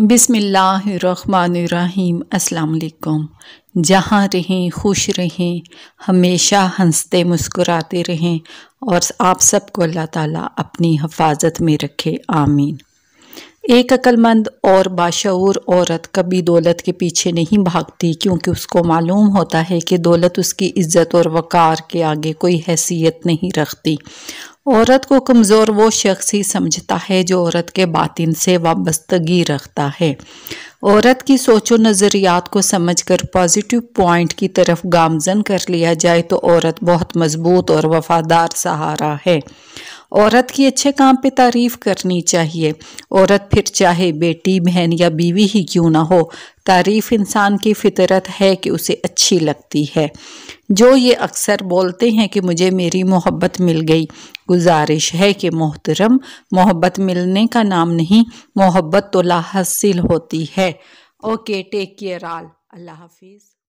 बिसमीम् अल्लाम जहाँ रहें खुश रहें हमेशा हंसते मुस्कुराते रहें और आप सबको अल्लाह ताला अपनी हफाजत में रखे आमीन एक अक्लमंद और बाशूर औरत कभी दौलत के पीछे नहीं भागती क्योंकि उसको मालूम होता है कि दौलत उसकी इज़्ज़त और वक़ार के आगे कोई हैसियत नहीं रखती औरत को कमज़ोर वो शख्स ही समझता है जो औरत के बातिन से वाबस्तगी रखता है औरत की सोचो नज़रियात को समझकर पॉजिटिव पॉइंट की तरफ गामजन कर लिया जाए तो औरत बहुत मजबूत और वफादार सहारा है औरत की अच्छे काम पे तारीफ करनी चाहिए औरत फिर चाहे बेटी बहन या बीवी ही क्यों ना हो तारीफ इंसान की फितरत है कि उसे अच्छी लगती है जो ये अक्सर बोलते हैं कि मुझे मेरी मोहब्बत मिल गई गुजारिश है कि मोहतरम मोहब्बत मिलने का नाम नहीं मोहब्बत तो लाहसिल होती है ओके टेक केयर आल अल्लाह हाफिज़